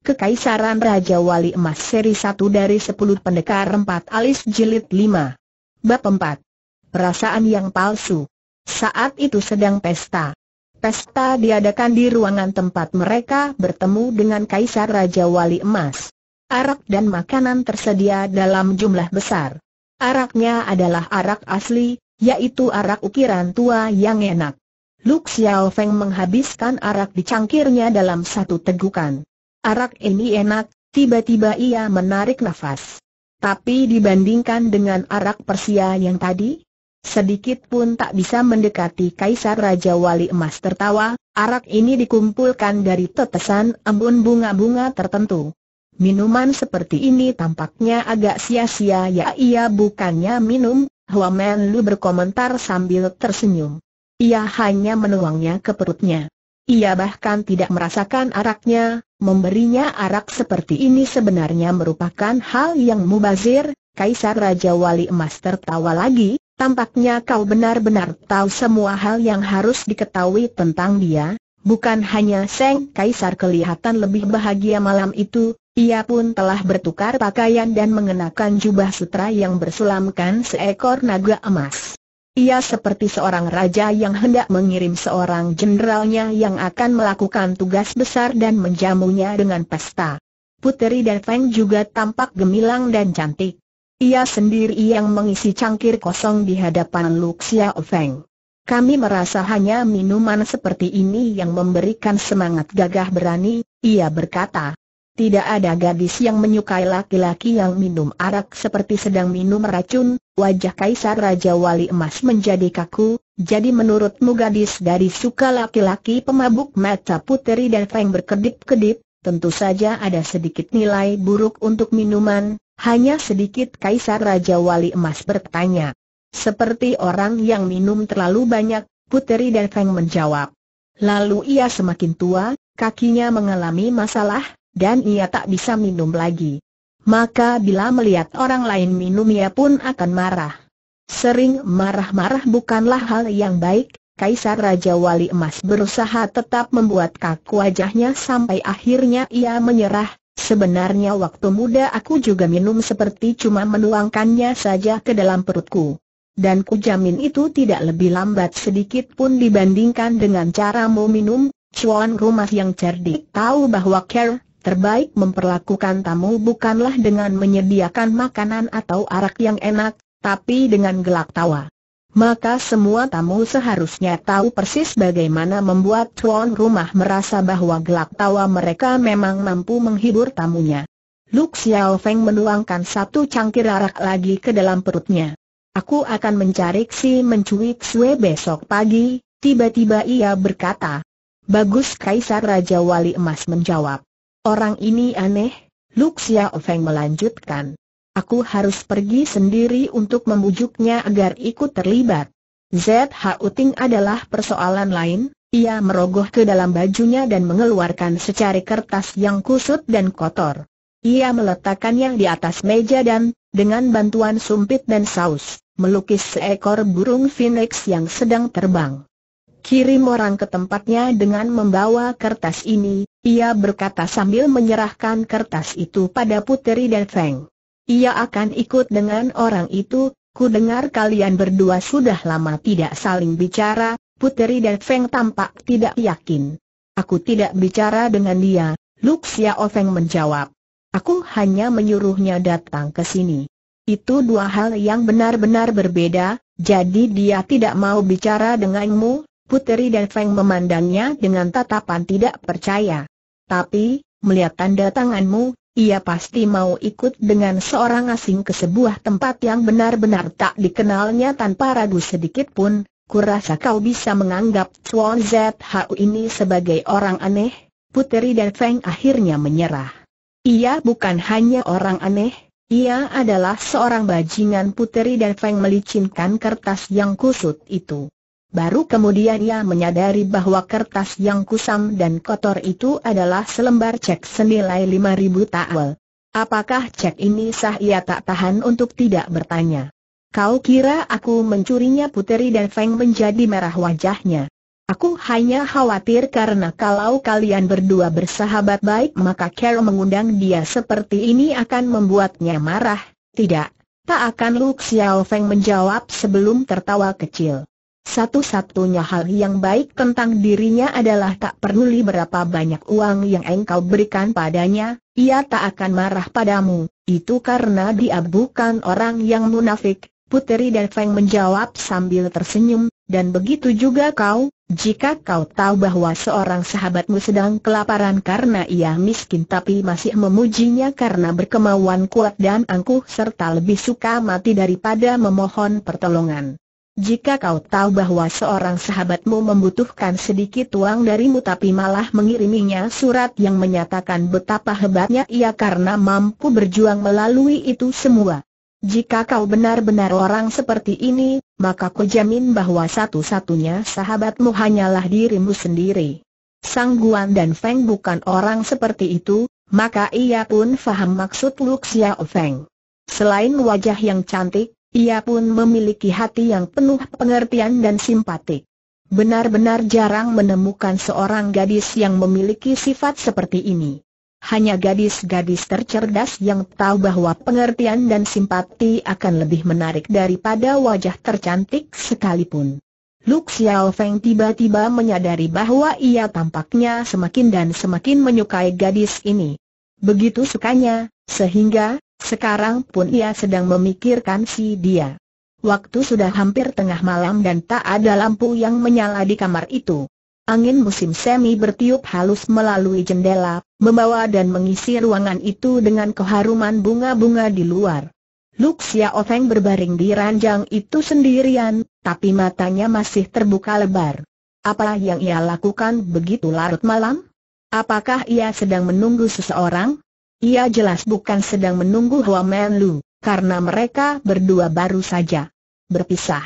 Kekaisaran Raja Wali Emas seri 1 dari 10 pendekar 4 alis jilid 5. Bab 4. Perasaan yang palsu. Saat itu sedang pesta. Pesta diadakan di ruangan tempat mereka bertemu dengan Kaisar Raja Wali Emas. Arak dan makanan tersedia dalam jumlah besar. Araknya adalah arak asli, yaitu arak ukiran tua yang enak. Luk Xiao Feng menghabiskan arak di cangkirnya dalam satu tegukan. Arak ini enak, tiba-tiba ia menarik nafas. Tapi dibandingkan dengan arak Persia yang tadi, sedikit pun tak bisa mendekati Kaisar Raja Wali Emas tertawa, arak ini dikumpulkan dari tetesan embun bunga-bunga tertentu. Minuman seperti ini tampaknya agak sia-sia ya ia bukannya minum, Men Lu berkomentar sambil tersenyum. Ia hanya menuangnya ke perutnya. Ia bahkan tidak merasakan araknya, Memberinya arak seperti ini sebenarnya merupakan hal yang mubazir, Kaisar Raja Wali Emas tertawa lagi, tampaknya kau benar-benar tahu semua hal yang harus diketahui tentang dia, bukan hanya Seng Kaisar kelihatan lebih bahagia malam itu, ia pun telah bertukar pakaian dan mengenakan jubah sutra yang bersulamkan seekor naga emas. Ia seperti seorang raja yang hendak mengirim seorang jenderalnya yang akan melakukan tugas besar dan menjamunya dengan pesta. Puteri dan Feng juga tampak gemilang dan cantik. Ia sendiri yang mengisi cangkir kosong di hadapan Luxia Feng. Kami merasa hanya minuman seperti ini yang memberikan semangat gagah berani, ia berkata. Tidak ada gadis yang menyukai laki-laki yang minum arak seperti sedang minum racun, wajah Kaisar Raja Wali Emas menjadi kaku, jadi menurutmu gadis dari suka laki-laki pemabuk mata puteri dan Feng berkedip-kedip, tentu saja ada sedikit nilai buruk untuk minuman, hanya sedikit Kaisar Raja Wali Emas bertanya. Seperti orang yang minum terlalu banyak, Puteri dan Feng menjawab. Lalu ia semakin tua, kakinya mengalami masalah, dan ia tak bisa minum lagi. Maka bila melihat orang lain minum ia pun akan marah. Sering marah-marah bukanlah hal yang baik, Kaisar Raja Wali Emas berusaha tetap membuat kaku wajahnya sampai akhirnya ia menyerah, Sebenarnya waktu muda aku juga minum seperti cuma menuangkannya saja ke dalam perutku. Dan ku jamin itu tidak lebih lambat sedikit pun dibandingkan dengan cara mau minum, cuan rumah yang cerdik tahu bahwa care terbaik memperlakukan tamu bukanlah dengan menyediakan makanan atau arak yang enak, tapi dengan gelak tawa. Maka semua tamu seharusnya tahu persis bagaimana membuat tuan rumah merasa bahwa gelak tawa mereka memang mampu menghibur tamunya. Lu Xiao menuangkan satu cangkir arak lagi ke dalam perutnya. Aku akan mencari si mencuik Sue besok pagi, tiba-tiba ia berkata. Bagus Kaisar Raja Wali Emas menjawab. Orang ini aneh, Luxia Ofeng melanjutkan. Aku harus pergi sendiri untuk membujuknya agar ikut terlibat. ZH Uting adalah persoalan lain, ia merogoh ke dalam bajunya dan mengeluarkan secari kertas yang kusut dan kotor. Ia meletakkannya di atas meja dan, dengan bantuan sumpit dan saus, melukis seekor burung phoenix yang sedang terbang. Kirim orang ke tempatnya dengan membawa kertas ini, ia berkata sambil menyerahkan kertas itu pada Puteri dan Feng. Ia akan ikut dengan orang itu, ku dengar kalian berdua sudah lama tidak saling bicara, Puteri dan Feng tampak tidak yakin. Aku tidak bicara dengan dia, Luxia Ofeng menjawab. Aku hanya menyuruhnya datang ke sini. Itu dua hal yang benar-benar berbeda, jadi dia tidak mau bicara denganmu, Puteri dan Feng memandangnya dengan tatapan tidak percaya. Tapi, melihat tanda tanganmu, ia pasti mau ikut dengan seorang asing ke sebuah tempat yang benar-benar tak dikenalnya tanpa ragu sedikit pun. Kurasa kau bisa menganggap Chuan ZHU ini sebagai orang aneh, Puteri dan Feng akhirnya menyerah. Ia bukan hanya orang aneh, ia adalah seorang bajingan Puteri dan Feng melicinkan kertas yang kusut itu. Baru kemudian ia menyadari bahwa kertas yang kusam dan kotor itu adalah selembar cek senilai 5000 ta'wal. Apakah cek ini sah ia tak tahan untuk tidak bertanya. Kau kira aku mencurinya puteri dan Feng menjadi merah wajahnya. Aku hanya khawatir karena kalau kalian berdua bersahabat baik maka Carol mengundang dia seperti ini akan membuatnya marah. Tidak, tak akan Lu Xiao Feng menjawab sebelum tertawa kecil. Satu-satunya hal yang baik tentang dirinya adalah tak peduli berapa banyak uang yang engkau berikan padanya, ia tak akan marah padamu, itu karena dia bukan orang yang munafik. Puteri dan Feng menjawab sambil tersenyum, dan begitu juga kau, jika kau tahu bahwa seorang sahabatmu sedang kelaparan karena ia miskin tapi masih memujinya karena berkemauan kuat dan angkuh serta lebih suka mati daripada memohon pertolongan. Jika kau tahu bahwa seorang sahabatmu membutuhkan sedikit uang darimu tapi malah mengiriminya surat yang menyatakan betapa hebatnya ia karena mampu berjuang melalui itu semua. Jika kau benar-benar orang seperti ini, maka ku jamin bahwa satu-satunya sahabatmu hanyalah dirimu sendiri. Sang Guan dan Feng bukan orang seperti itu, maka ia pun faham maksud Luxia Feng. Selain wajah yang cantik, ia pun memiliki hati yang penuh pengertian dan simpatik. Benar-benar jarang menemukan seorang gadis yang memiliki sifat seperti ini. Hanya gadis-gadis tercerdas yang tahu bahwa pengertian dan simpati akan lebih menarik daripada wajah tercantik sekalipun. Lu Xiao Feng tiba-tiba menyadari bahwa ia tampaknya semakin dan semakin menyukai gadis ini. Begitu sukanya, sehingga, sekarang pun ia sedang memikirkan si dia. Waktu sudah hampir tengah malam dan tak ada lampu yang menyala di kamar itu. Angin musim semi bertiup halus melalui jendela, membawa dan mengisi ruangan itu dengan keharuman bunga-bunga di luar. Luxia Ofeng berbaring di ranjang itu sendirian, tapi matanya masih terbuka lebar. Apa yang ia lakukan begitu larut malam? Apakah ia sedang menunggu seseorang? Ia jelas bukan sedang menunggu Men Lu, karena mereka berdua baru saja berpisah.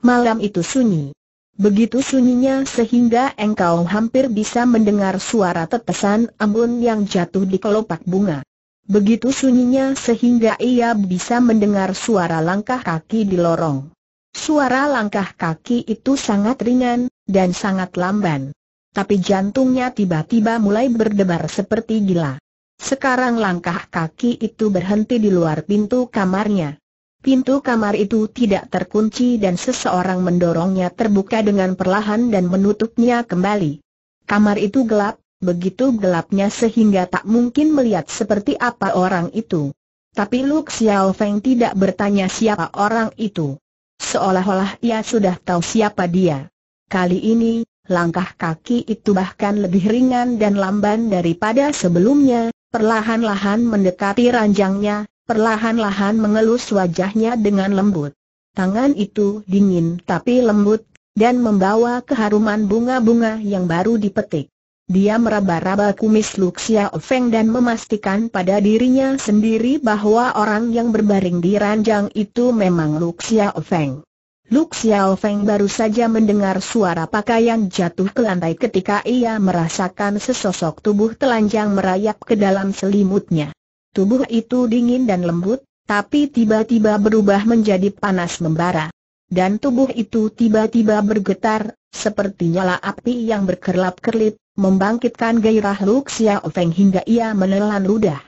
Malam itu sunyi. Begitu sunyinya sehingga engkau hampir bisa mendengar suara tetesan embun yang jatuh di kelopak bunga. Begitu sunyinya sehingga ia bisa mendengar suara langkah kaki di lorong. Suara langkah kaki itu sangat ringan dan sangat lamban. Tapi jantungnya tiba-tiba mulai berdebar seperti gila. Sekarang langkah kaki itu berhenti di luar pintu kamarnya. Pintu kamar itu tidak terkunci dan seseorang mendorongnya terbuka dengan perlahan dan menutupnya kembali. Kamar itu gelap, begitu gelapnya sehingga tak mungkin melihat seperti apa orang itu. Tapi Lu Xiao Feng tidak bertanya siapa orang itu. Seolah-olah ia sudah tahu siapa dia. Kali ini, langkah kaki itu bahkan lebih ringan dan lamban daripada sebelumnya, perlahan-lahan mendekati ranjangnya, perlahan-lahan mengelus wajahnya dengan lembut. Tangan itu dingin tapi lembut, dan membawa keharuman bunga-bunga yang baru dipetik. Dia meraba-raba kumis Luxia Ofeng dan memastikan pada dirinya sendiri bahwa orang yang berbaring di ranjang itu memang Luxia Ofeng. Luk Xiao Feng baru saja mendengar suara pakaian jatuh ke lantai ketika ia merasakan sesosok tubuh telanjang merayap ke dalam selimutnya. Tubuh itu dingin dan lembut, tapi tiba-tiba berubah menjadi panas membara. Dan tubuh itu tiba-tiba bergetar, seperti nyala api yang berkerlap-kerlip, membangkitkan gairah Luk Xiao Feng hingga ia menelan ludah.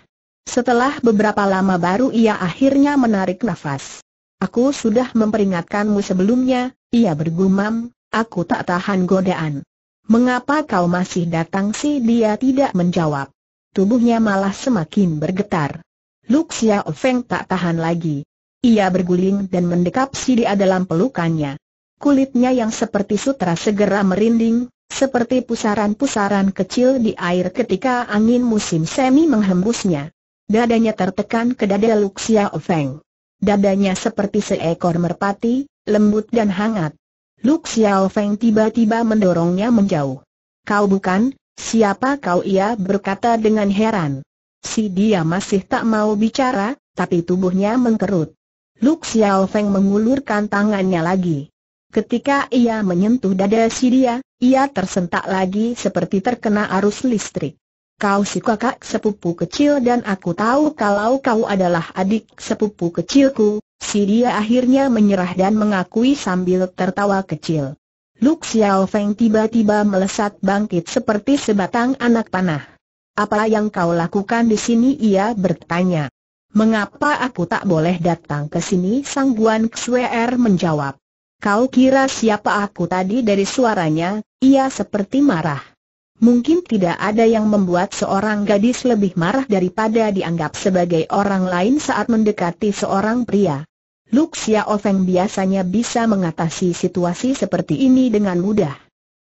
Setelah beberapa lama baru ia akhirnya menarik nafas. Aku sudah memperingatkanmu sebelumnya, ia bergumam, aku tak tahan godaan. Mengapa kau masih datang sih dia tidak menjawab. Tubuhnya malah semakin bergetar. Luxia Ofeng tak tahan lagi. Ia berguling dan mendekap si dia dalam pelukannya. Kulitnya yang seperti sutra segera merinding, seperti pusaran-pusaran kecil di air ketika angin musim semi menghembusnya. Dadanya tertekan ke dada Luxia Ofeng. Dadanya seperti seekor merpati, lembut dan hangat. Lu Xiao Feng tiba-tiba mendorongnya menjauh. Kau bukan, siapa kau ia berkata dengan heran. Si dia masih tak mau bicara, tapi tubuhnya mengkerut. Lu Xiao Feng mengulurkan tangannya lagi. Ketika ia menyentuh dada si dia, ia tersentak lagi seperti terkena arus listrik. Kau si kakak sepupu kecil dan aku tahu kalau kau adalah adik sepupu kecilku, si dia akhirnya menyerah dan mengakui sambil tertawa kecil. Lu Xiao Feng tiba-tiba melesat bangkit seperti sebatang anak panah. Apa yang kau lakukan di sini ia bertanya. Mengapa aku tak boleh datang ke sini Sang Guan Xuer menjawab. Kau kira siapa aku tadi dari suaranya, ia seperti marah. Mungkin tidak ada yang membuat seorang gadis lebih marah daripada dianggap sebagai orang lain saat mendekati seorang pria. Luxia Ofeng biasanya bisa mengatasi situasi seperti ini dengan mudah.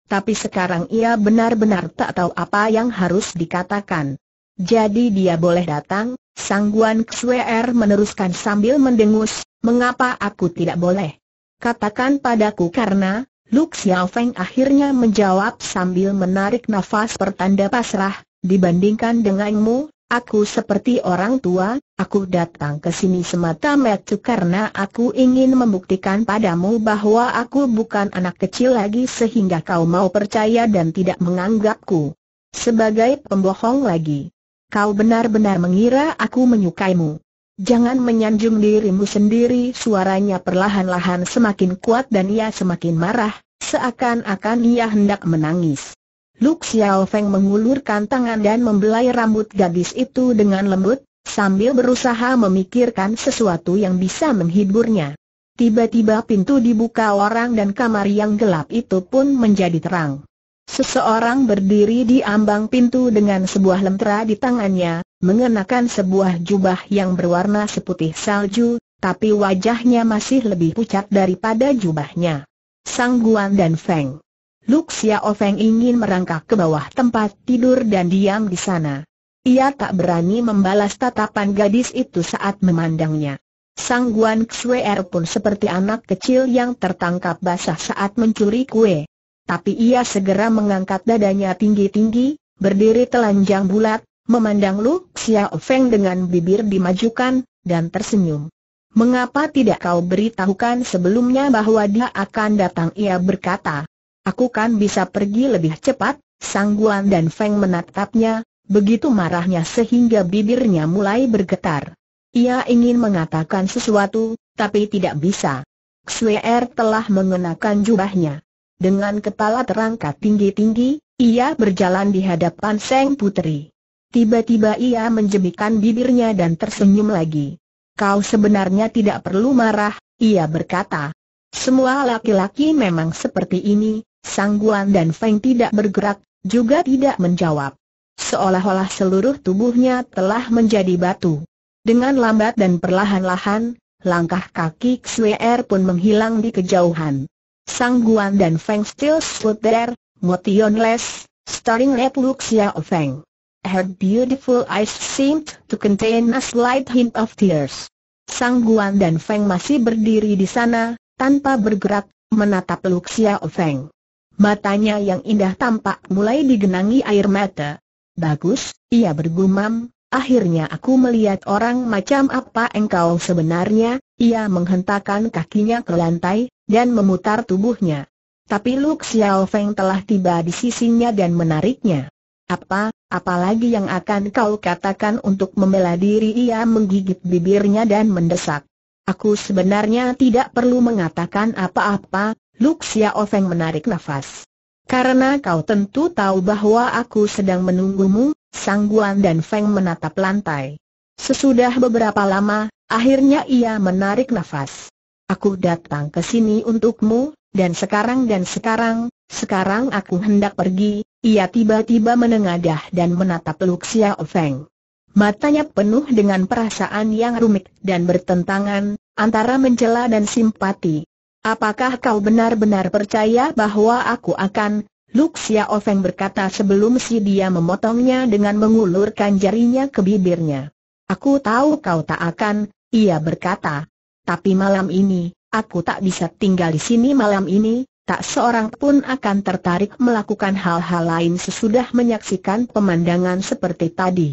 Tapi sekarang ia benar-benar tak tahu apa yang harus dikatakan. Jadi dia boleh datang, Sangguan Xuer meneruskan sambil mendengus, mengapa aku tidak boleh? Katakan padaku karena, Lu Xiao akhirnya menjawab sambil menarik nafas pertanda pasrah, dibandingkan denganmu, aku seperti orang tua, aku datang ke sini semata-mata karena aku ingin membuktikan padamu bahwa aku bukan anak kecil lagi sehingga kau mau percaya dan tidak menganggapku sebagai pembohong lagi. Kau benar-benar mengira aku menyukaimu. Jangan menyanjung dirimu sendiri Suaranya perlahan-lahan semakin kuat dan ia semakin marah Seakan-akan ia hendak menangis Luk Xiao Feng mengulurkan tangan dan membelai rambut gadis itu dengan lembut Sambil berusaha memikirkan sesuatu yang bisa menghiburnya Tiba-tiba pintu dibuka orang dan kamar yang gelap itu pun menjadi terang Seseorang berdiri di ambang pintu dengan sebuah lentera di tangannya mengenakan sebuah jubah yang berwarna seputih salju, tapi wajahnya masih lebih pucat daripada jubahnya. Sang Guan dan Feng. Luk Xiao Feng ingin merangkak ke bawah tempat tidur dan diam di sana. Ia tak berani membalas tatapan gadis itu saat memandangnya. Sang Guan Xuer pun seperti anak kecil yang tertangkap basah saat mencuri kue. Tapi ia segera mengangkat dadanya tinggi-tinggi, berdiri telanjang bulat, Memandang Lu Xiao Feng dengan bibir dimajukan, dan tersenyum. Mengapa tidak kau beritahukan sebelumnya bahwa dia akan datang? Ia berkata, aku kan bisa pergi lebih cepat, Sangguan dan Feng menatapnya, begitu marahnya sehingga bibirnya mulai bergetar. Ia ingin mengatakan sesuatu, tapi tidak bisa. Xuer er telah mengenakan jubahnya. Dengan kepala terangkat tinggi-tinggi, ia berjalan di hadapan Seng Putri. Tiba-tiba ia menjemikan bibirnya dan tersenyum lagi. Kau sebenarnya tidak perlu marah, ia berkata. Semua laki-laki memang seperti ini, Sangguan dan Feng tidak bergerak, juga tidak menjawab. Seolah-olah seluruh tubuhnya telah menjadi batu. Dengan lambat dan perlahan-lahan, langkah kaki Xuer er pun menghilang di kejauhan. Sangguan dan Feng still stood there, motionless, staring at Luxia Feng her beautiful eyes seemed to contain a slight hint of tears. Sang Guan dan Feng masih berdiri di sana, tanpa bergerak, menatap Luxia Feng. Matanya yang indah tampak mulai digenangi air mata. Bagus, ia bergumam, akhirnya aku melihat orang macam apa engkau sebenarnya, ia menghentakkan kakinya ke lantai, dan memutar tubuhnya. Tapi Luk Xiao Feng telah tiba di sisinya dan menariknya. Apa, apalagi yang akan kau katakan untuk membela diri ia menggigit bibirnya dan mendesak. Aku sebenarnya tidak perlu mengatakan apa-apa, Luxia Ofeng menarik nafas. Karena kau tentu tahu bahwa aku sedang menunggumu, Sangguan dan Feng menatap lantai. Sesudah beberapa lama, akhirnya ia menarik nafas. Aku datang ke sini untukmu, dan sekarang dan sekarang, sekarang aku hendak pergi, ia tiba-tiba menengadah dan menatap Luxia Ofeng. Matanya penuh dengan perasaan yang rumit dan bertentangan, antara mencela dan simpati. Apakah kau benar-benar percaya bahwa aku akan? Luxia Ofeng berkata sebelum si dia memotongnya dengan mengulurkan jarinya ke bibirnya. Aku tahu kau tak akan, ia berkata. Tapi malam ini, aku tak bisa tinggal di sini malam ini, tak seorang pun akan tertarik melakukan hal-hal lain sesudah menyaksikan pemandangan seperti tadi.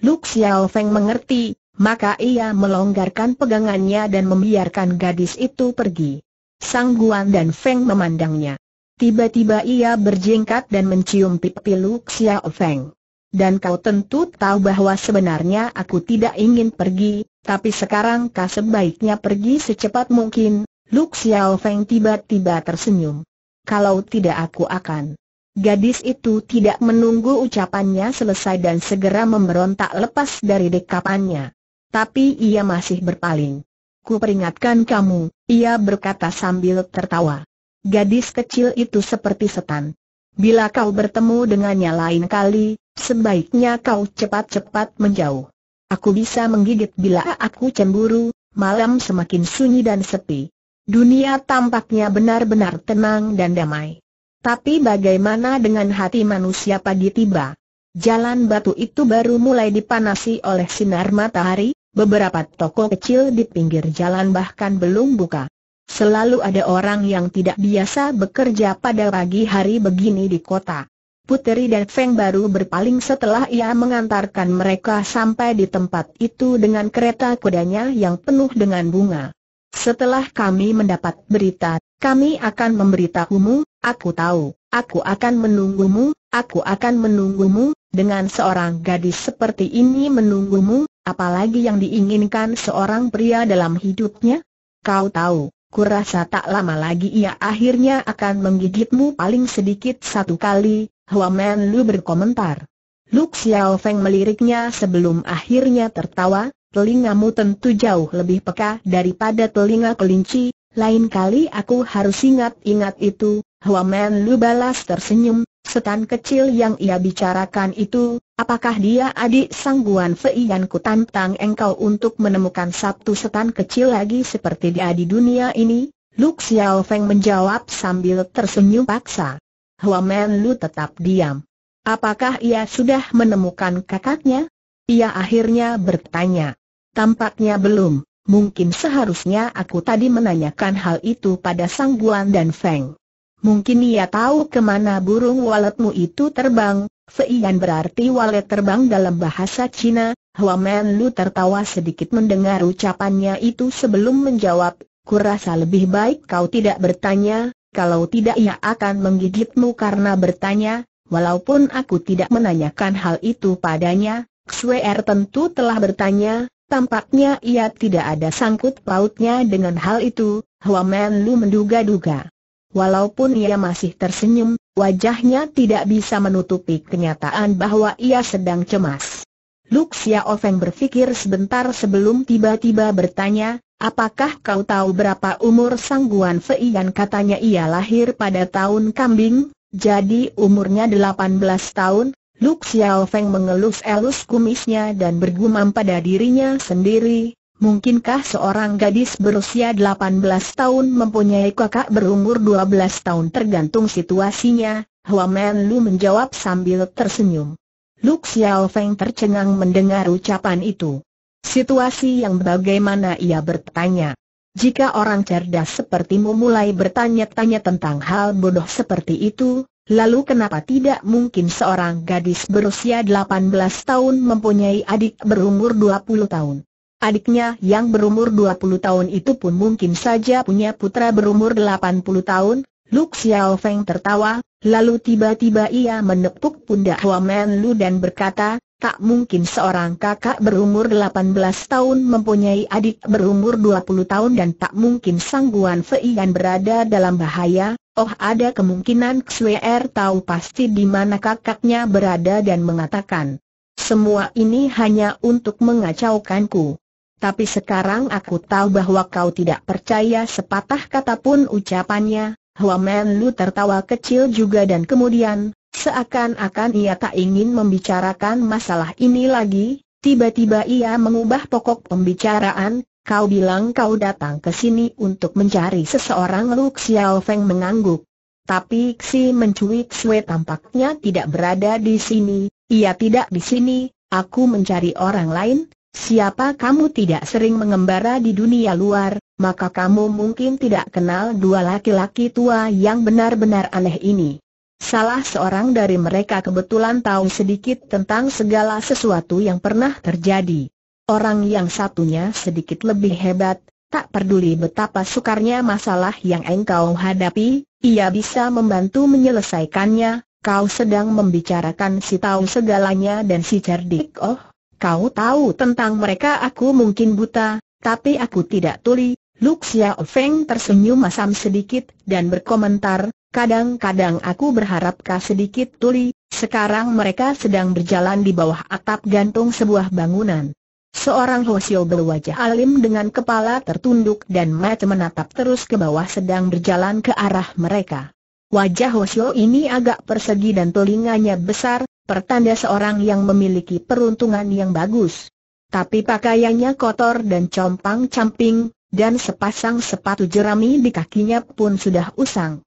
Lu Xiao Feng mengerti, maka ia melonggarkan pegangannya dan membiarkan gadis itu pergi. Sang Guan dan Feng memandangnya. Tiba-tiba ia berjingkat dan mencium pipi Lu Xiao Feng. Dan kau tentu tahu bahwa sebenarnya aku tidak ingin pergi, tapi sekarang kau sebaiknya pergi secepat mungkin, Luk Xiao Feng tiba-tiba tersenyum. Kalau tidak aku akan. Gadis itu tidak menunggu ucapannya selesai dan segera memberontak lepas dari dekapannya. Tapi ia masih berpaling. Ku peringatkan kamu, ia berkata sambil tertawa. Gadis kecil itu seperti setan. Bila kau bertemu dengannya lain kali, sebaiknya kau cepat-cepat menjauh. Aku bisa menggigit bila aku cemburu, malam semakin sunyi dan sepi. Dunia tampaknya benar-benar tenang dan damai. Tapi bagaimana dengan hati manusia pagi tiba? Jalan batu itu baru mulai dipanasi oleh sinar matahari, beberapa toko kecil di pinggir jalan bahkan belum buka. Selalu ada orang yang tidak biasa bekerja pada pagi hari begini di kota. Puteri dan Feng baru berpaling setelah ia mengantarkan mereka sampai di tempat itu dengan kereta kudanya yang penuh dengan bunga. Setelah kami mendapat berita, kami akan memberitahumu, aku tahu, aku akan menunggumu, aku akan menunggumu, dengan seorang gadis seperti ini menunggumu, apalagi yang diinginkan seorang pria dalam hidupnya? Kau tahu, kurasa tak lama lagi ia akhirnya akan menggigitmu paling sedikit satu kali, Men Lu berkomentar. Lu Xiao Feng meliriknya sebelum akhirnya tertawa, telingamu tentu jauh lebih peka daripada telinga kelinci, lain kali aku harus ingat-ingat itu, Huamen Lu balas tersenyum, setan kecil yang ia bicarakan itu, apakah dia adik sangguan Fei Yan ku tantang engkau untuk menemukan satu setan kecil lagi seperti dia di dunia ini? Lu Xiao Feng menjawab sambil tersenyum paksa. Huamen Lu tetap diam. Apakah ia sudah menemukan kakaknya? Ia akhirnya bertanya. Tampaknya belum, mungkin seharusnya aku tadi menanyakan hal itu pada Sang Guan dan Feng. Mungkin ia tahu kemana burung waletmu itu terbang, Feiyan berarti walet terbang dalam bahasa Cina, Hua Huamen Lu tertawa sedikit mendengar ucapannya itu sebelum menjawab, kurasa lebih baik kau tidak bertanya, kalau tidak ia akan menggigitmu karena bertanya, walaupun aku tidak menanyakan hal itu padanya, Xuer er tentu telah bertanya, Tampaknya ia tidak ada sangkut pautnya dengan hal itu, Men Lu menduga-duga. Walaupun ia masih tersenyum, wajahnya tidak bisa menutupi kenyataan bahwa ia sedang cemas. Luxia Xiao berpikir sebentar sebelum tiba-tiba bertanya, apakah kau tahu berapa umur Sang Guan Fei dan katanya ia lahir pada tahun kambing, jadi umurnya 18 tahun, Luk Xiao Feng mengelus-elus kumisnya dan bergumam pada dirinya sendiri, mungkinkah seorang gadis berusia 18 tahun mempunyai kakak berumur 12 tahun tergantung situasinya? Hua Men Lu menjawab sambil tersenyum. Luk Xiao Feng tercengang mendengar ucapan itu. Situasi yang bagaimana ia bertanya. Jika orang cerdas sepertimu mulai bertanya-tanya tentang hal bodoh seperti itu, Lalu kenapa tidak mungkin seorang gadis berusia 18 tahun mempunyai adik berumur 20 tahun? Adiknya yang berumur 20 tahun itu pun mungkin saja punya putra berumur 80 tahun, Lu Xiao Feng tertawa, lalu tiba-tiba ia menepuk pundak Hua Lu dan berkata, Tak mungkin seorang kakak berumur 18 tahun mempunyai adik berumur 20 tahun dan tak mungkin sangguan Feian berada dalam bahaya. Oh ada kemungkinan Xuer er tahu pasti di mana kakaknya berada dan mengatakan, semua ini hanya untuk mengacaukanku. Tapi sekarang aku tahu bahwa kau tidak percaya sepatah kata pun ucapannya. Huamen Lu tertawa kecil juga dan kemudian, Seakan-akan ia tak ingin membicarakan masalah ini lagi, tiba-tiba ia mengubah pokok pembicaraan, kau bilang kau datang ke sini untuk mencari seseorang Lu Xiao Feng mengangguk. Tapi Xi mencuit Xue tampaknya tidak berada di sini, ia tidak di sini, aku mencari orang lain, siapa kamu tidak sering mengembara di dunia luar, maka kamu mungkin tidak kenal dua laki-laki tua yang benar-benar aneh ini. Salah seorang dari mereka kebetulan tahu sedikit tentang segala sesuatu yang pernah terjadi. Orang yang satunya sedikit lebih hebat, tak peduli betapa sukarnya masalah yang engkau hadapi, ia bisa membantu menyelesaikannya, kau sedang membicarakan si tahu segalanya dan si cerdik oh. Kau tahu tentang mereka aku mungkin buta, tapi aku tidak tuli, Luxia Feng tersenyum masam sedikit dan berkomentar, Kadang-kadang aku berharap kau sedikit tuli, sekarang mereka sedang berjalan di bawah atap gantung sebuah bangunan. Seorang Hosio berwajah alim dengan kepala tertunduk dan mata menatap terus ke bawah sedang berjalan ke arah mereka. Wajah Hosio ini agak persegi dan telinganya besar, pertanda seorang yang memiliki peruntungan yang bagus. Tapi pakaiannya kotor dan compang-camping, dan sepasang sepatu jerami di kakinya pun sudah usang.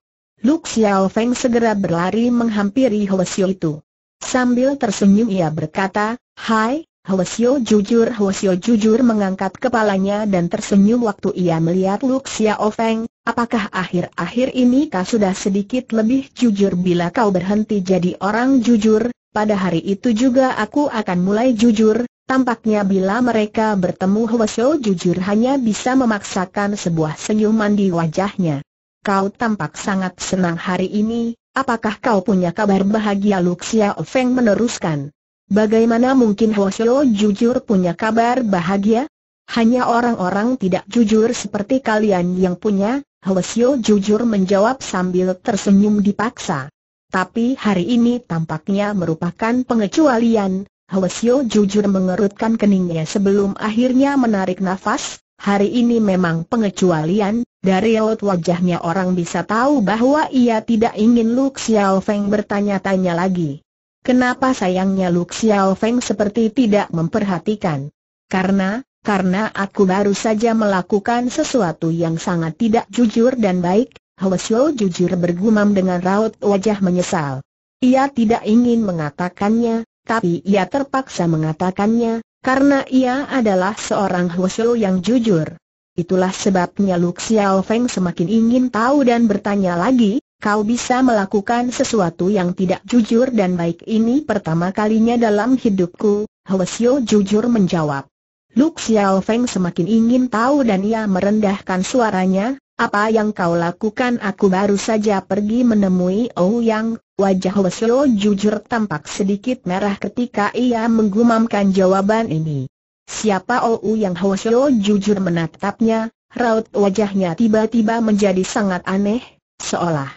Luk Xiao Feng segera berlari menghampiri Xiu itu. Sambil tersenyum ia berkata, Hai, Xiu. jujur Xiu jujur mengangkat kepalanya dan tersenyum waktu ia melihat Luk Xiao Feng, apakah akhir-akhir ini kau sudah sedikit lebih jujur bila kau berhenti jadi orang jujur, pada hari itu juga aku akan mulai jujur, Tampaknya bila mereka bertemu Xiu jujur hanya bisa memaksakan sebuah senyuman di wajahnya kau tampak sangat senang hari ini, apakah kau punya kabar bahagia Luxia Feng meneruskan. Bagaimana mungkin Ho jujur punya kabar bahagia? Hanya orang-orang tidak jujur seperti kalian yang punya, Ho jujur menjawab sambil tersenyum dipaksa. Tapi hari ini tampaknya merupakan pengecualian, Ho jujur mengerutkan keningnya sebelum akhirnya menarik nafas, hari ini memang pengecualian, dari laut wajahnya orang bisa tahu bahwa ia tidak ingin Lu Xiao Feng bertanya-tanya lagi. Kenapa sayangnya Lu Xiao Feng seperti tidak memperhatikan? Karena, karena aku baru saja melakukan sesuatu yang sangat tidak jujur dan baik, Xiao jujur bergumam dengan raut wajah menyesal. Ia tidak ingin mengatakannya, tapi ia terpaksa mengatakannya, karena ia adalah seorang Huoshu yang jujur. Itulah sebabnya Lu Xiao Feng semakin ingin tahu dan bertanya lagi, kau bisa melakukan sesuatu yang tidak jujur dan baik ini pertama kalinya dalam hidupku, Huoshu jujur menjawab. Lu Xiao Feng semakin ingin tahu dan ia merendahkan suaranya, apa yang kau lakukan aku baru saja pergi menemui Ouyang. Wajah Lesio jujur tampak sedikit merah ketika ia menggumamkan jawaban ini. Siapa Ou yang Lesio jujur menatapnya, raut wajahnya tiba-tiba menjadi sangat aneh, seolah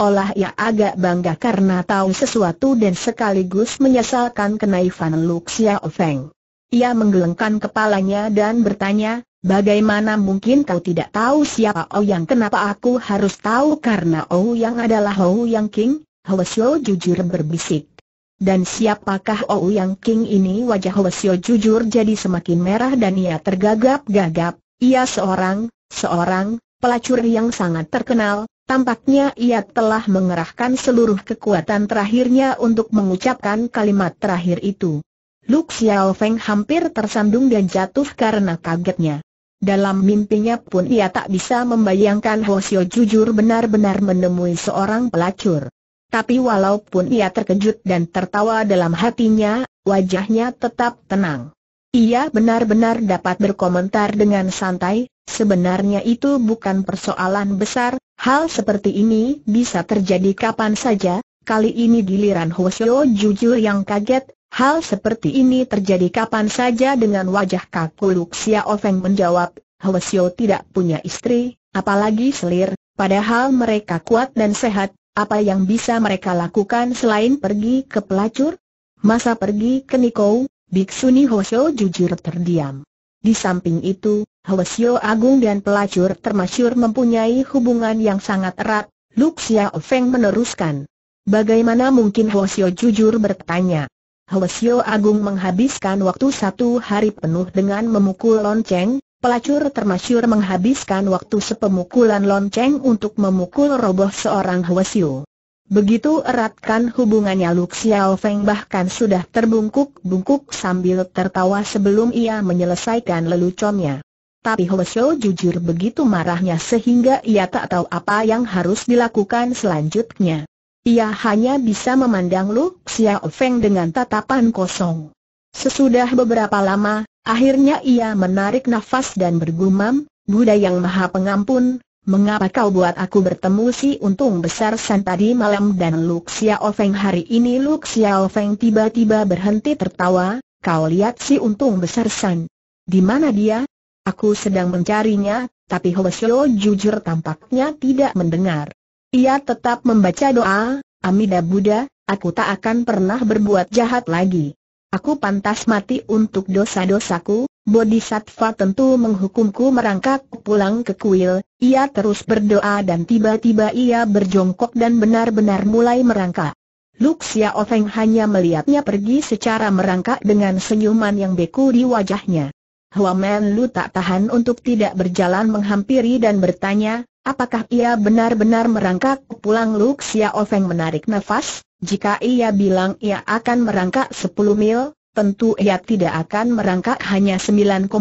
olah ia agak bangga karena tahu sesuatu dan sekaligus menyesalkan kenaifan Luxia Ofeng. Ia menggelengkan kepalanya dan bertanya, bagaimana mungkin kau tidak tahu siapa Ou yang kenapa aku harus tahu karena Ou yang adalah Ou yang King? Hwasyo jujur berbisik. Dan siapakah Ou yang King ini wajah Hwasyo jujur jadi semakin merah dan ia tergagap-gagap, ia seorang, seorang, pelacur yang sangat terkenal, tampaknya ia telah mengerahkan seluruh kekuatan terakhirnya untuk mengucapkan kalimat terakhir itu. Lu Xiao Feng hampir tersandung dan jatuh karena kagetnya. Dalam mimpinya pun ia tak bisa membayangkan Holesio jujur benar-benar menemui seorang pelacur. Tapi walaupun ia terkejut dan tertawa dalam hatinya, wajahnya tetap tenang. Ia benar-benar dapat berkomentar dengan santai, sebenarnya itu bukan persoalan besar, hal seperti ini bisa terjadi kapan saja, kali ini giliran Hoseo jujur yang kaget, hal seperti ini terjadi kapan saja dengan wajah kaku Luxia Ofeng menjawab, Hoseo tidak punya istri, apalagi selir, padahal mereka kuat dan sehat, apa yang bisa mereka lakukan selain pergi ke pelacur? Masa pergi ke Nikou, Biksuni Hoshio jujur terdiam. Di samping itu, Hoshio Agung dan pelacur termasyur mempunyai hubungan yang sangat erat, Luxia Feng meneruskan. Bagaimana mungkin Hoshio jujur bertanya? Hoshio Agung menghabiskan waktu satu hari penuh dengan memukul lonceng, Pelacur termasyur menghabiskan waktu sepemukulan lonceng untuk memukul roboh seorang Hwasio. Begitu eratkan hubungannya Lu Xiao Feng bahkan sudah terbungkuk-bungkuk sambil tertawa sebelum ia menyelesaikan leluconnya. Tapi Hwasio jujur begitu marahnya sehingga ia tak tahu apa yang harus dilakukan selanjutnya. Ia hanya bisa memandang Lu Xiao Feng dengan tatapan kosong. Sesudah beberapa lama, akhirnya ia menarik nafas dan bergumam, Buddha yang maha pengampun, mengapa kau buat aku bertemu si untung besar San tadi malam dan Luk Xiao hari ini Luk Xiao tiba-tiba berhenti tertawa, kau lihat si untung besar San. Di mana dia? Aku sedang mencarinya, tapi Hoesyo jujur tampaknya tidak mendengar. Ia tetap membaca doa, Amida Buddha, aku tak akan pernah berbuat jahat lagi. Aku pantas mati untuk dosa-dosaku, Bodhisattva tentu menghukumku merangkak pulang ke kuil, ia terus berdoa dan tiba-tiba ia berjongkok dan benar-benar mulai merangkak. Luxia Ofeng hanya melihatnya pergi secara merangkak dengan senyuman yang beku di wajahnya. Huamen Lu tak tahan untuk tidak berjalan menghampiri dan bertanya, Apakah ia benar-benar merangkak pulang Luk Xiao Feng menarik nafas? Jika ia bilang ia akan merangkak 10 mil, tentu ia tidak akan merangkak hanya 9,5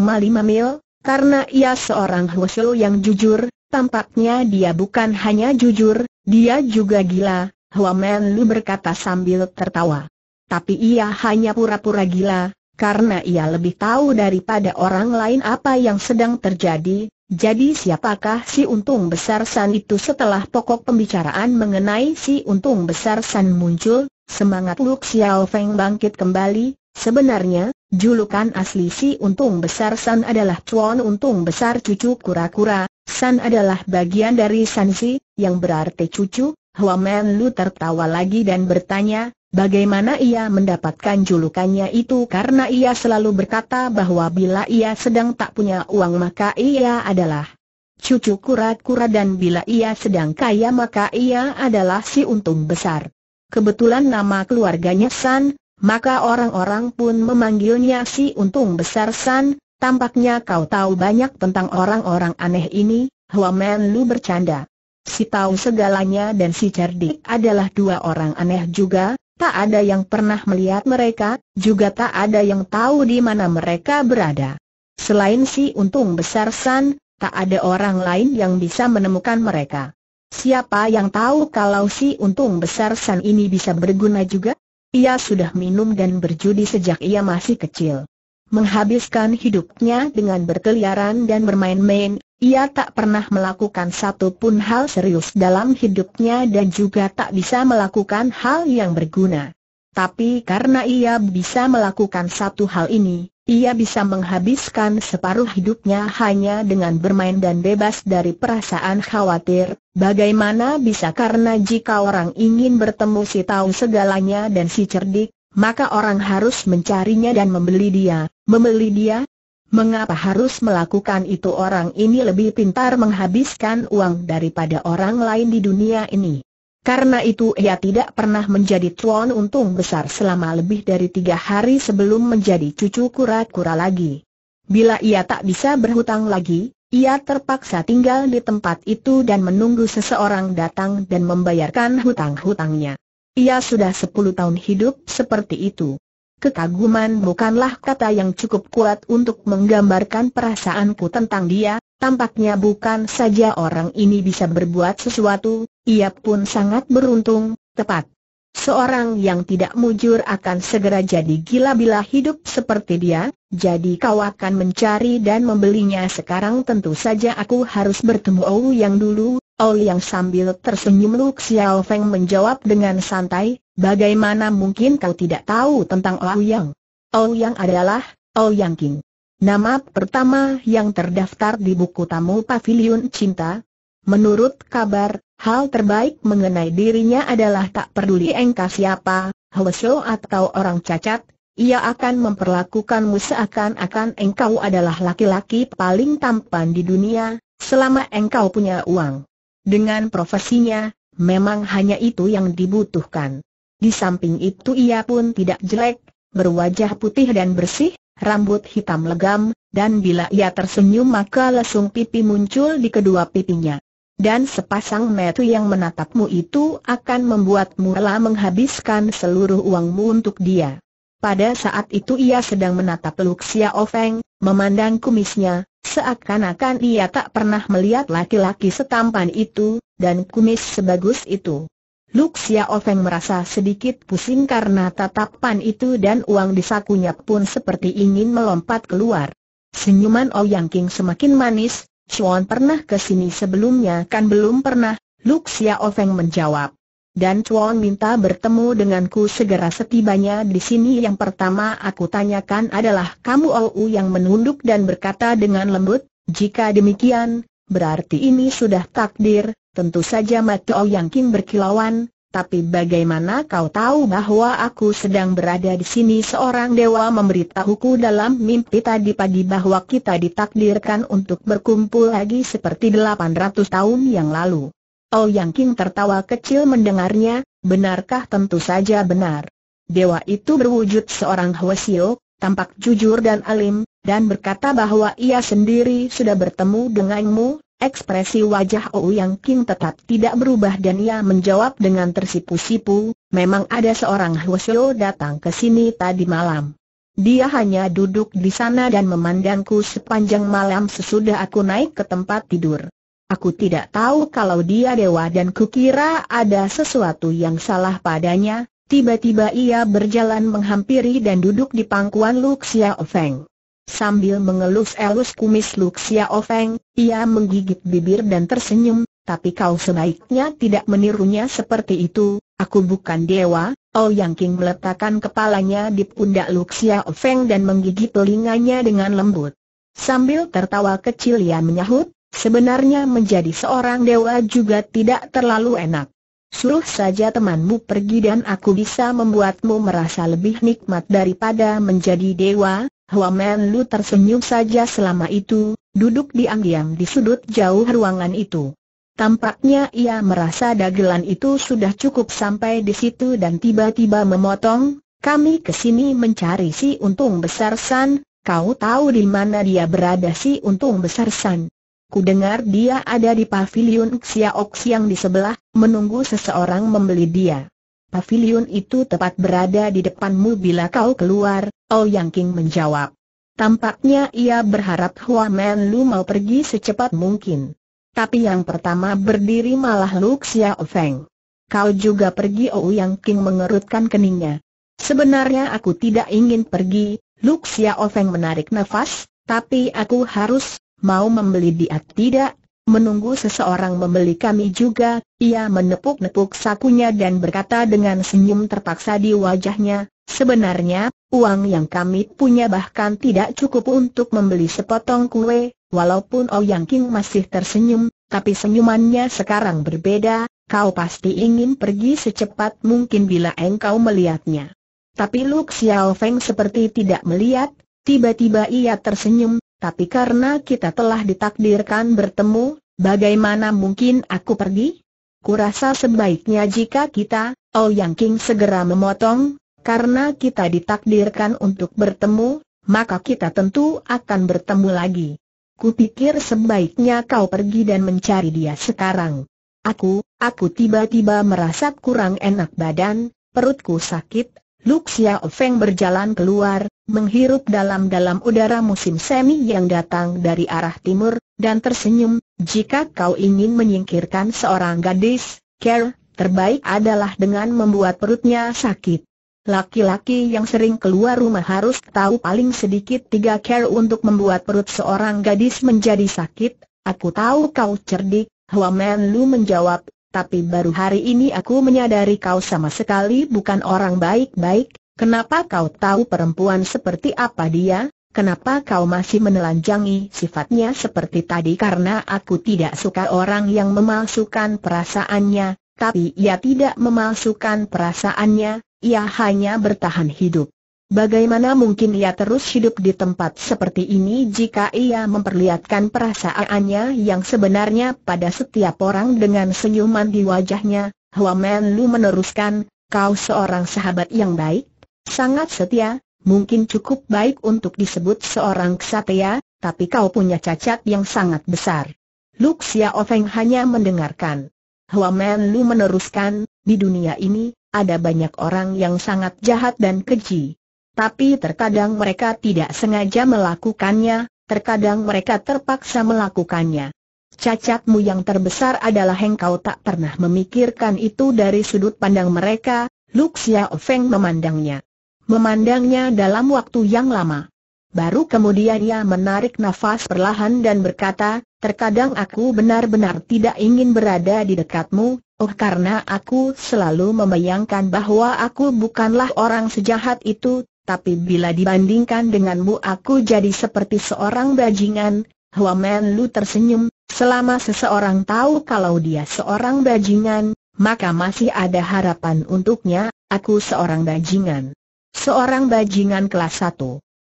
mil, karena ia seorang Huoshu yang jujur, tampaknya dia bukan hanya jujur, dia juga gila, Huamen Lu berkata sambil tertawa. Tapi ia hanya pura-pura gila, karena ia lebih tahu daripada orang lain apa yang sedang terjadi, jadi siapakah si untung besar San itu setelah pokok pembicaraan mengenai si untung besar San muncul, semangat Luk Xiao Feng bangkit kembali, sebenarnya, julukan asli si untung besar San adalah Chuan untung besar cucu kura-kura, San adalah bagian dari Sanzi, yang berarti cucu, Hua Men Lu tertawa lagi dan bertanya, Bagaimana ia mendapatkan julukannya itu karena ia selalu berkata bahwa bila ia sedang tak punya uang maka ia adalah cucu kura-kura dan bila ia sedang kaya maka ia adalah si untung besar. Kebetulan nama keluarganya San, maka orang-orang pun memanggilnya si untung besar San, tampaknya kau tahu banyak tentang orang-orang aneh ini, Hua Men Lu bercanda. Si tahu segalanya dan si cerdik adalah dua orang aneh juga, tak ada yang pernah melihat mereka, juga tak ada yang tahu di mana mereka berada. Selain si untung besar San, tak ada orang lain yang bisa menemukan mereka. Siapa yang tahu kalau si untung besar San ini bisa berguna juga? Ia sudah minum dan berjudi sejak ia masih kecil menghabiskan hidupnya dengan berkeliaran dan bermain-main, ia tak pernah melakukan satu pun hal serius dalam hidupnya dan juga tak bisa melakukan hal yang berguna. Tapi karena ia bisa melakukan satu hal ini, ia bisa menghabiskan separuh hidupnya hanya dengan bermain dan bebas dari perasaan khawatir. Bagaimana bisa karena jika orang ingin bertemu si tahu segalanya dan si cerdik, maka orang harus mencarinya dan membeli dia, membeli dia? Mengapa harus melakukan itu orang ini lebih pintar menghabiskan uang daripada orang lain di dunia ini? Karena itu ia tidak pernah menjadi tuan untung besar selama lebih dari tiga hari sebelum menjadi cucu kura-kura lagi. Bila ia tak bisa berhutang lagi, ia terpaksa tinggal di tempat itu dan menunggu seseorang datang dan membayarkan hutang-hutangnya. Ia sudah sepuluh tahun hidup seperti itu. Kekaguman bukanlah kata yang cukup kuat untuk menggambarkan perasaanku tentang dia, tampaknya bukan saja orang ini bisa berbuat sesuatu, ia pun sangat beruntung, tepat. Seorang yang tidak mujur akan segera jadi gila bila hidup seperti dia, jadi kau akan mencari dan membelinya sekarang tentu saja aku harus bertemu Ou yang dulu, Oh yang sambil tersenyum Lu Xiao Feng menjawab dengan santai, bagaimana mungkin kau tidak tahu tentang Oh Yang? Oh Yang adalah Oh Yang King. Nama pertama yang terdaftar di buku tamu Pavilion Cinta. Menurut kabar, hal terbaik mengenai dirinya adalah tak peduli engkau siapa, Hwesho atau orang cacat, ia akan memperlakukanmu seakan-akan engkau adalah laki-laki paling tampan di dunia, selama engkau punya uang. Dengan profesinya, memang hanya itu yang dibutuhkan. Di samping itu ia pun tidak jelek, berwajah putih dan bersih, rambut hitam legam, dan bila ia tersenyum maka lesung pipi muncul di kedua pipinya. Dan sepasang metu yang menatapmu itu akan membuatmu rela menghabiskan seluruh uangmu untuk dia. Pada saat itu ia sedang menatap Luxia Ofeng, memandang kumisnya, Seakan-akan ia tak pernah melihat laki-laki setampan itu, dan kumis sebagus itu. Luxia Ofeng merasa sedikit pusing karena tatapan itu dan uang di sakunya pun seperti ingin melompat keluar. Senyuman Ouyang oh King semakin manis, Chuan pernah ke sini sebelumnya kan belum pernah, Luxia Ofeng menjawab dan Chuan minta bertemu denganku segera setibanya di sini. Yang pertama aku tanyakan adalah kamu Ou yang menunduk dan berkata dengan lembut, jika demikian, berarti ini sudah takdir, tentu saja Mata Yang King berkilauan, tapi bagaimana kau tahu bahwa aku sedang berada di sini seorang dewa memberitahuku dalam mimpi tadi pagi bahwa kita ditakdirkan untuk berkumpul lagi seperti 800 tahun yang lalu. Oh Yang King tertawa kecil mendengarnya, benarkah tentu saja benar. Dewa itu berwujud seorang Hwasio, tampak jujur dan alim, dan berkata bahwa ia sendiri sudah bertemu denganmu, Ekspresi wajah Ou Yang King tetap tidak berubah dan ia menjawab dengan tersipu-sipu, memang ada seorang Hwasyo datang ke sini tadi malam. Dia hanya duduk di sana dan memandangku sepanjang malam sesudah aku naik ke tempat tidur. Aku tidak tahu kalau dia dewa dan kukira ada sesuatu yang salah padanya. Tiba-tiba ia berjalan menghampiri dan duduk di pangkuan Luxia Ofeng. Sambil mengelus-elus kumis Luxia Ofeng, ia menggigit bibir dan tersenyum, tapi kau sebaiknya tidak menirunya seperti itu, aku bukan dewa, Oh Yang King meletakkan kepalanya di pundak Luxia Ofeng dan menggigit telinganya dengan lembut. Sambil tertawa kecil ia menyahut, Sebenarnya menjadi seorang dewa juga tidak terlalu enak. Suruh saja temanmu pergi dan aku bisa membuatmu merasa lebih nikmat daripada menjadi dewa. Hua Men Lu tersenyum saja selama itu, duduk diam-diam di sudut jauh ruangan itu. Tampaknya ia merasa dagelan itu sudah cukup sampai di situ dan tiba-tiba memotong, kami kesini mencari si untung besar San, kau tahu di mana dia berada si untung besar San. Ku dengar dia ada di pavilion Xiaox yang di sebelah, menunggu seseorang membeli dia. Pavilion itu tepat berada di depanmu bila kau keluar, Oh Yang King menjawab. Tampaknya ia berharap Hua Men Lu mau pergi secepat mungkin. Tapi yang pertama berdiri malah Lu Xiao Feng. Kau juga pergi Oh Yang King mengerutkan keningnya. Sebenarnya aku tidak ingin pergi, Lu Xiao Feng menarik nafas, tapi aku harus, Mau membeli dia tidak? Menunggu seseorang membeli kami juga, ia menepuk-nepuk sakunya dan berkata dengan senyum terpaksa di wajahnya, sebenarnya, uang yang kami punya bahkan tidak cukup untuk membeli sepotong kue, walaupun Ouyang oh King masih tersenyum, tapi senyumannya sekarang berbeda, kau pasti ingin pergi secepat mungkin bila engkau melihatnya. Tapi Lu Xiao Feng seperti tidak melihat, tiba-tiba ia tersenyum, tapi karena kita telah ditakdirkan bertemu, bagaimana mungkin aku pergi? Kurasa sebaiknya jika kita, Oh Yang King segera memotong, karena kita ditakdirkan untuk bertemu, maka kita tentu akan bertemu lagi. Kupikir sebaiknya kau pergi dan mencari dia sekarang. Aku, aku tiba-tiba merasa kurang enak badan, perutku sakit, Luk Xiao Feng berjalan keluar, menghirup dalam-dalam udara musim semi yang datang dari arah timur, dan tersenyum, jika kau ingin menyingkirkan seorang gadis, care, terbaik adalah dengan membuat perutnya sakit. Laki-laki yang sering keluar rumah harus tahu paling sedikit tiga care untuk membuat perut seorang gadis menjadi sakit, aku tahu kau cerdik, Hua Men Lu menjawab, tapi baru hari ini aku menyadari kau sama sekali bukan orang baik-baik, kenapa kau tahu perempuan seperti apa dia, Kenapa kau masih menelanjangi sifatnya seperti tadi karena aku tidak suka orang yang memalsukan perasaannya, tapi ia tidak memalsukan perasaannya, ia hanya bertahan hidup. Bagaimana mungkin ia terus hidup di tempat seperti ini jika ia memperlihatkan perasaannya yang sebenarnya pada setiap orang dengan senyuman di wajahnya? Hua Lu meneruskan, kau seorang sahabat yang baik, sangat setia, mungkin cukup baik untuk disebut seorang ksatria, tapi kau punya cacat yang sangat besar. Luxia Xiao hanya mendengarkan. Hua Lu meneruskan, di dunia ini, ada banyak orang yang sangat jahat dan keji tapi terkadang mereka tidak sengaja melakukannya, terkadang mereka terpaksa melakukannya. Cacatmu yang terbesar adalah engkau tak pernah memikirkan itu dari sudut pandang mereka, Luxia Ofeng memandangnya. Memandangnya dalam waktu yang lama. Baru kemudian ia menarik nafas perlahan dan berkata, terkadang aku benar-benar tidak ingin berada di dekatmu, oh karena aku selalu membayangkan bahwa aku bukanlah orang sejahat itu, tapi bila dibandingkan denganmu aku jadi seperti seorang bajingan, Men Lu tersenyum, selama seseorang tahu kalau dia seorang bajingan, maka masih ada harapan untuknya, aku seorang bajingan. Seorang bajingan kelas 1.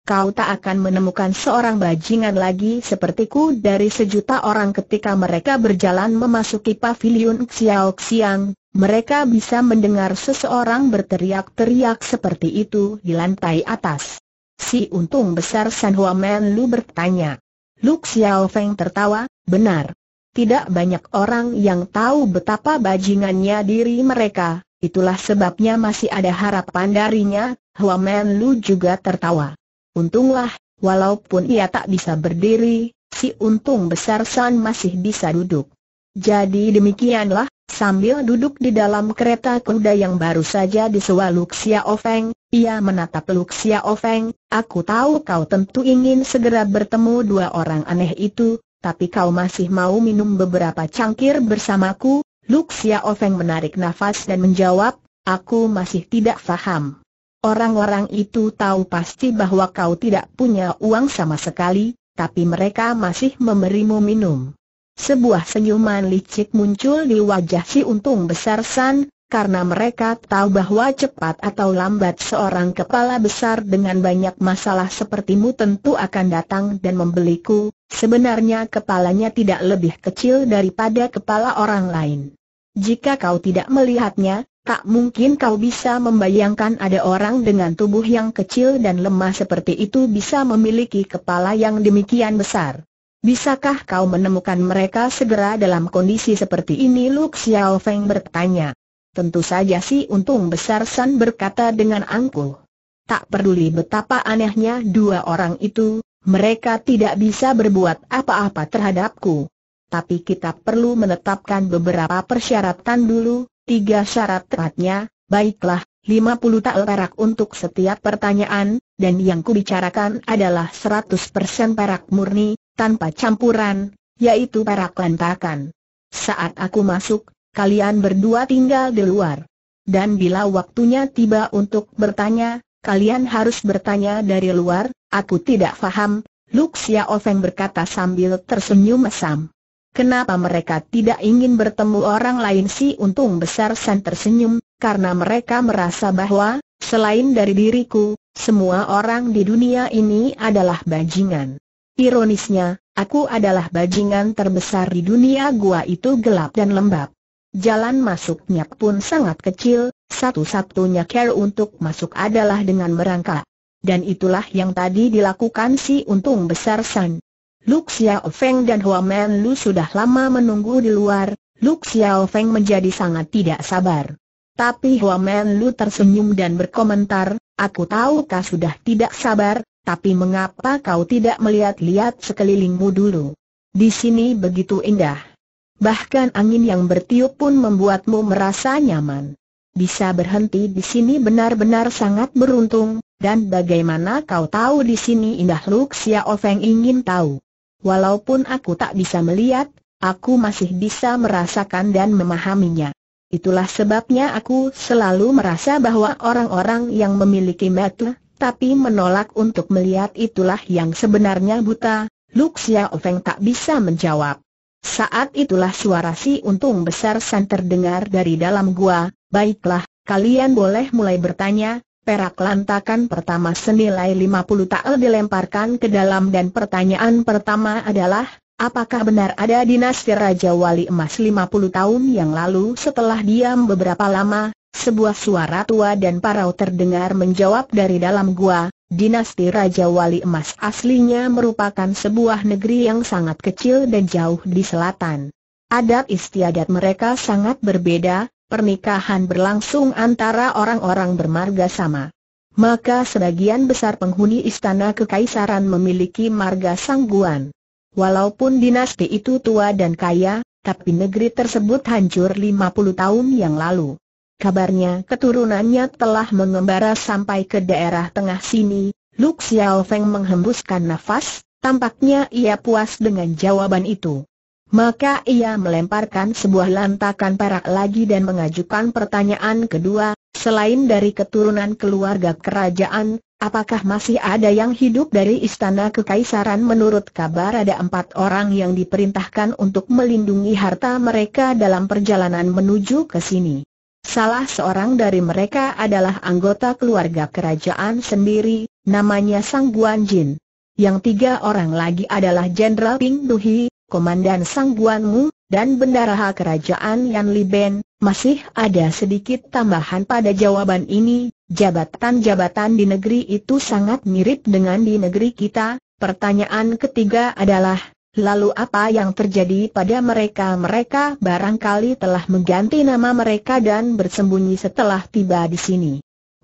Kau tak akan menemukan seorang bajingan lagi sepertiku dari sejuta orang ketika mereka berjalan memasuki pavilion Xiao Xiang, mereka bisa mendengar seseorang berteriak-teriak seperti itu di lantai atas. Si untung besar San Hua Men Lu bertanya. Lu Xiao Feng tertawa, benar. Tidak banyak orang yang tahu betapa bajingannya diri mereka, itulah sebabnya masih ada harapan darinya, Hua Men Lu juga tertawa. Untunglah, walaupun ia tak bisa berdiri, si untung besar San masih bisa duduk. Jadi demikianlah, Sambil duduk di dalam kereta kuda yang baru saja disewa Luk Ofeng, ia menatap Luk Ofeng, aku tahu kau tentu ingin segera bertemu dua orang aneh itu, tapi kau masih mau minum beberapa cangkir bersamaku, Luk Ofeng menarik nafas dan menjawab, aku masih tidak faham. Orang-orang itu tahu pasti bahwa kau tidak punya uang sama sekali, tapi mereka masih memberimu minum. Sebuah senyuman licik muncul di wajah si untung besar San, karena mereka tahu bahwa cepat atau lambat seorang kepala besar dengan banyak masalah sepertimu tentu akan datang dan membeliku, sebenarnya kepalanya tidak lebih kecil daripada kepala orang lain. Jika kau tidak melihatnya, tak mungkin kau bisa membayangkan ada orang dengan tubuh yang kecil dan lemah seperti itu bisa memiliki kepala yang demikian besar. Bisakah kau menemukan mereka segera dalam kondisi seperti ini? Lu Xiao Feng bertanya. Tentu saja si untung besar San berkata dengan angkuh. Tak peduli betapa anehnya dua orang itu, mereka tidak bisa berbuat apa-apa terhadapku. Tapi kita perlu menetapkan beberapa persyaratan dulu, tiga syarat tepatnya, baiklah, lima puluh tak perak untuk setiap pertanyaan, dan yang kubicarakan adalah seratus persen perak murni, tanpa campuran, yaitu perak lantakan. Saat aku masuk, kalian berdua tinggal di luar. Dan bila waktunya tiba untuk bertanya, kalian harus bertanya dari luar, aku tidak faham, Luxia Ofeng berkata sambil tersenyum mesam. Kenapa mereka tidak ingin bertemu orang lain si untung besar San tersenyum, karena mereka merasa bahwa, selain dari diriku, semua orang di dunia ini adalah bajingan. Ironisnya, aku adalah bajingan terbesar di dunia gua itu gelap dan lembab. Jalan masuknya pun sangat kecil, satu-satunya care untuk masuk adalah dengan merangkak. Dan itulah yang tadi dilakukan si untung besar San. Lu Xiao Feng dan Hua Men Lu sudah lama menunggu di luar, Lu Xiao Feng menjadi sangat tidak sabar. Tapi Hua Men Lu tersenyum dan berkomentar, aku tahu kau sudah tidak sabar, tapi mengapa kau tidak melihat-lihat sekelilingmu dulu? Di sini begitu indah. Bahkan angin yang bertiup pun membuatmu merasa nyaman. Bisa berhenti di sini benar-benar sangat beruntung, dan bagaimana kau tahu di sini indah Luxia Ofeng ingin tahu. Walaupun aku tak bisa melihat, aku masih bisa merasakan dan memahaminya. Itulah sebabnya aku selalu merasa bahwa orang-orang yang memiliki mata tapi menolak untuk melihat itulah yang sebenarnya buta, Luxia Ofeng tak bisa menjawab. Saat itulah suara si untung besar san terdengar dari dalam gua, baiklah, kalian boleh mulai bertanya, perak lantakan pertama senilai 50 tael dilemparkan ke dalam dan pertanyaan pertama adalah, Apakah benar ada dinasti Raja Wali Emas 50 tahun yang lalu setelah diam beberapa lama, sebuah suara tua dan parau terdengar menjawab dari dalam gua, dinasti Raja Wali Emas aslinya merupakan sebuah negeri yang sangat kecil dan jauh di selatan. Adat istiadat mereka sangat berbeda, pernikahan berlangsung antara orang-orang bermarga sama. Maka sebagian besar penghuni istana kekaisaran memiliki marga sangguan. Walaupun dinasti itu tua dan kaya, tapi negeri tersebut hancur 50 tahun yang lalu. Kabarnya keturunannya telah mengembara sampai ke daerah tengah sini, Lu Xiao Feng menghembuskan nafas, tampaknya ia puas dengan jawaban itu. Maka ia melemparkan sebuah lantakan perak lagi dan mengajukan pertanyaan kedua, selain dari keturunan keluarga kerajaan, apakah masih ada yang hidup dari istana kekaisaran menurut kabar ada empat orang yang diperintahkan untuk melindungi harta mereka dalam perjalanan menuju ke sini. Salah seorang dari mereka adalah anggota keluarga kerajaan sendiri, namanya Sang Guan Jin. Yang tiga orang lagi adalah Jenderal Ping Duhi, Komandan Sang Guan Mu, dan Bendaraha Kerajaan Yan Li Ben. Masih ada sedikit tambahan pada jawaban ini, jabatan-jabatan di negeri itu sangat mirip dengan di negeri kita. Pertanyaan ketiga adalah, Lalu apa yang terjadi pada mereka? Mereka barangkali telah mengganti nama mereka dan bersembunyi setelah tiba di sini.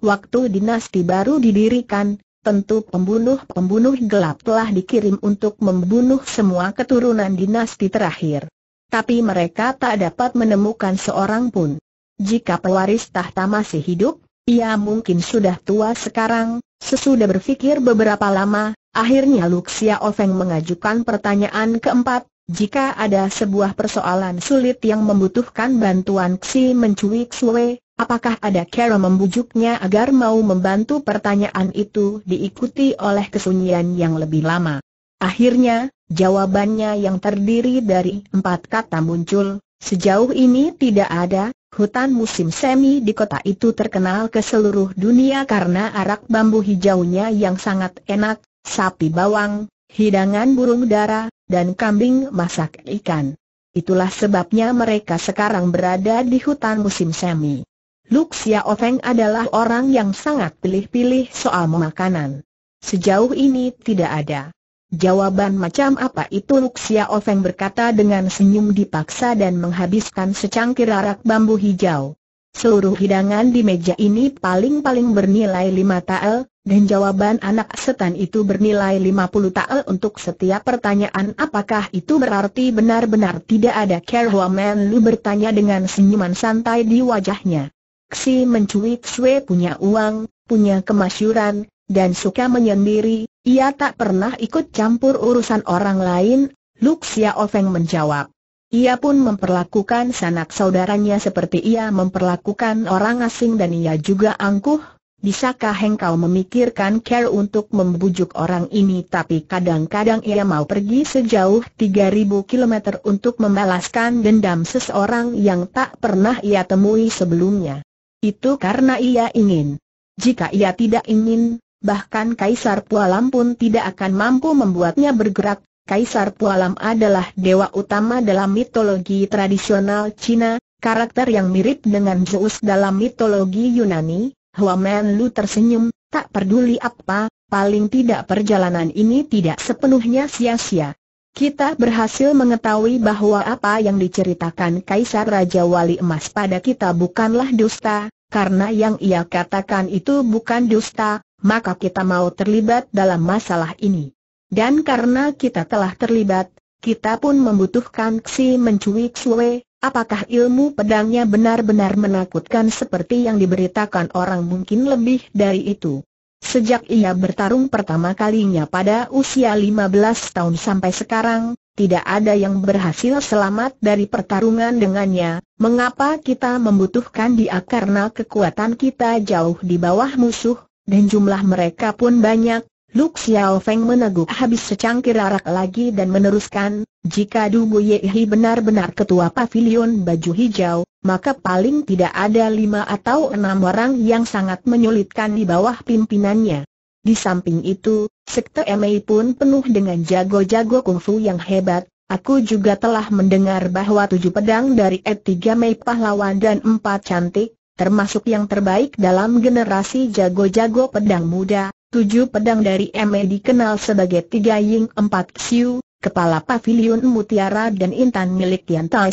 Waktu dinasti baru didirikan, tentu pembunuh-pembunuh gelap telah dikirim untuk membunuh semua keturunan dinasti terakhir. Tapi mereka tak dapat menemukan seorang pun. Jika pewaris tahta masih hidup, ia mungkin sudah tua sekarang, sesudah berpikir beberapa lama, Akhirnya Luxia Ofeng mengajukan pertanyaan keempat, jika ada sebuah persoalan sulit yang membutuhkan bantuan Xi mencuik Xue, apakah ada cara membujuknya agar mau membantu pertanyaan itu diikuti oleh kesunyian yang lebih lama? Akhirnya, jawabannya yang terdiri dari empat kata muncul, sejauh ini tidak ada, hutan musim semi di kota itu terkenal ke seluruh dunia karena arak bambu hijaunya yang sangat enak, sapi bawang, hidangan burung dara, dan kambing masak ikan. Itulah sebabnya mereka sekarang berada di hutan musim semi. Luk Ofeng adalah orang yang sangat pilih-pilih soal makanan. Sejauh ini tidak ada. Jawaban macam apa itu Luk Ofeng berkata dengan senyum dipaksa dan menghabiskan secangkir arak bambu hijau. Seluruh hidangan di meja ini paling-paling bernilai 5 tael, dan jawaban anak setan itu bernilai 50 tael untuk setiap pertanyaan apakah itu berarti benar-benar tidak ada care woman lu bertanya dengan senyuman santai di wajahnya. Ksi mencuit Swe punya uang, punya kemasyuran, dan suka menyendiri, ia tak pernah ikut campur urusan orang lain, Luxia Ofeng menjawab. Ia pun memperlakukan sanak saudaranya seperti ia memperlakukan orang asing dan ia juga angkuh. Bisakah engkau memikirkan care untuk membujuk orang ini tapi kadang-kadang ia mau pergi sejauh 3000 km untuk membalaskan dendam seseorang yang tak pernah ia temui sebelumnya. Itu karena ia ingin. Jika ia tidak ingin, bahkan Kaisar Pualam pun tidak akan mampu membuatnya bergerak Kaisar Pualam adalah dewa utama dalam mitologi tradisional Cina, karakter yang mirip dengan Zeus dalam mitologi Yunani. Huaman Lu tersenyum, tak peduli apa, paling tidak perjalanan ini tidak sepenuhnya sia-sia. Kita berhasil mengetahui bahwa apa yang diceritakan Kaisar Raja Wali Emas pada kita bukanlah dusta, karena yang ia katakan itu bukan dusta, maka kita mau terlibat dalam masalah ini. Dan karena kita telah terlibat, kita pun membutuhkan Xi mencuik Sue, apakah ilmu pedangnya benar-benar menakutkan seperti yang diberitakan orang mungkin lebih dari itu. Sejak ia bertarung pertama kalinya pada usia 15 tahun sampai sekarang, tidak ada yang berhasil selamat dari pertarungan dengannya, mengapa kita membutuhkan dia karena kekuatan kita jauh di bawah musuh, dan jumlah mereka pun banyak, Luk Xiao Feng meneguk habis secangkir arak lagi dan meneruskan, jika Du Yehi benar-benar ketua pavilion baju hijau, maka paling tidak ada lima atau enam orang yang sangat menyulitkan di bawah pimpinannya. Di samping itu, sekte MI pun penuh dengan jago-jago kungfu yang hebat, Aku juga telah mendengar bahwa tujuh pedang dari E3 Mei pahlawan dan empat cantik, termasuk yang terbaik dalam generasi jago-jago pedang muda, Tujuh pedang dari ME dikenal sebagai Tiga Ying Empat Siu, Kepala Pavilion Mutiara dan Intan milik Tian Tai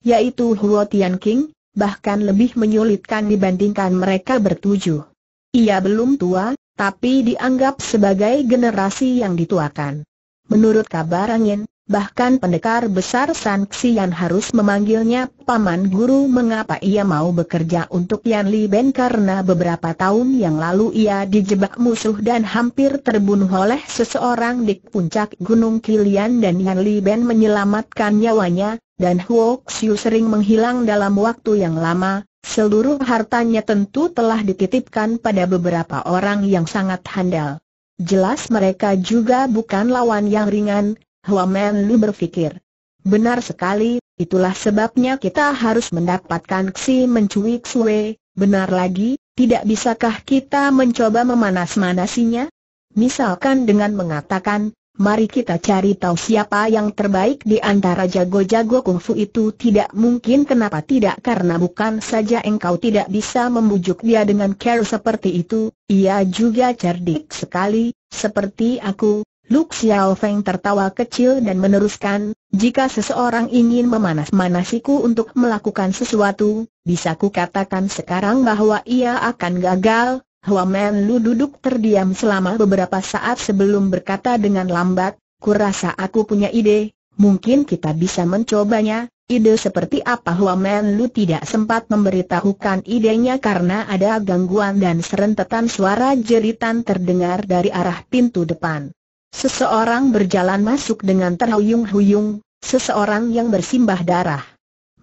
yaitu Huo Tian King, bahkan lebih menyulitkan dibandingkan mereka bertujuh. Ia belum tua, tapi dianggap sebagai generasi yang dituakan. Menurut kabar angin, bahkan pendekar besar San Xian harus memanggilnya Paman Guru mengapa ia mau bekerja untuk Yan Li Ben karena beberapa tahun yang lalu ia dijebak musuh dan hampir terbunuh oleh seseorang di puncak Gunung Kilian dan Yan Li Ben menyelamatkan nyawanya, dan Huo Xiu sering menghilang dalam waktu yang lama, seluruh hartanya tentu telah dititipkan pada beberapa orang yang sangat handal. Jelas mereka juga bukan lawan yang ringan, Huamen Lu berpikir. Benar sekali, itulah sebabnya kita harus mendapatkan Xi mencuik Xue. benar lagi, tidak bisakah kita mencoba memanas-manasinya? Misalkan dengan mengatakan, mari kita cari tahu siapa yang terbaik di antara jago-jago kungfu itu tidak mungkin kenapa tidak karena bukan saja engkau tidak bisa membujuk dia dengan care seperti itu, ia juga cerdik sekali, seperti aku, Lu Xiao Feng tertawa kecil dan meneruskan, jika seseorang ingin memanas-manasiku untuk melakukan sesuatu, bisa ku katakan sekarang bahwa ia akan gagal. Men Lu duduk terdiam selama beberapa saat sebelum berkata dengan lambat, kurasa aku punya ide, mungkin kita bisa mencobanya. Ide seperti apa Men Lu tidak sempat memberitahukan idenya karena ada gangguan dan serentetan suara jeritan terdengar dari arah pintu depan. Seseorang berjalan masuk dengan terhuyung-huyung, seseorang yang bersimbah darah.